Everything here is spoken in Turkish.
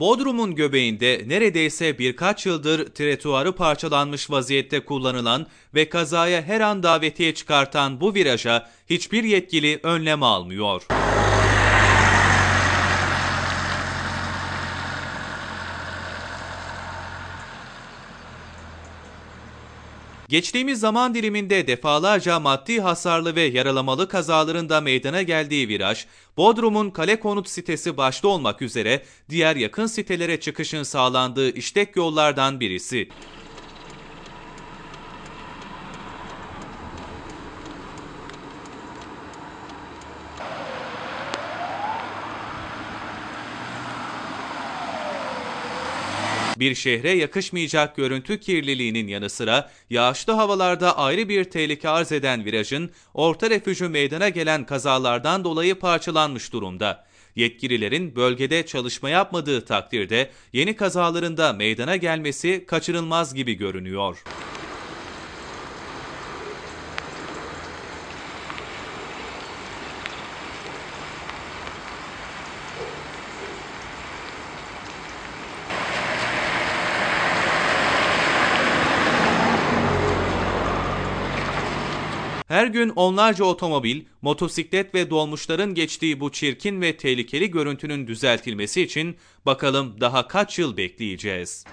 Bodrum'un göbeğinde neredeyse birkaç yıldır tretuarı parçalanmış vaziyette kullanılan ve kazaya her an davetiye çıkartan bu viraja hiçbir yetkili önlem almıyor. Geçtiğimiz zaman diliminde defalarca maddi hasarlı ve yaralamalı kazalarında meydana geldiği viraj, Bodrum'un kale konut sitesi başta olmak üzere diğer yakın sitelere çıkışın sağlandığı işlek yollardan birisi. Bir şehre yakışmayacak görüntü kirliliğinin yanı sıra yağışlı havalarda ayrı bir tehlike arz eden virajın orta refüjü meydana gelen kazalardan dolayı parçalanmış durumda. Yetkililerin bölgede çalışma yapmadığı takdirde yeni kazaların da meydana gelmesi kaçınılmaz gibi görünüyor. Her gün onlarca otomobil, motosiklet ve dolmuşların geçtiği bu çirkin ve tehlikeli görüntünün düzeltilmesi için bakalım daha kaç yıl bekleyeceğiz.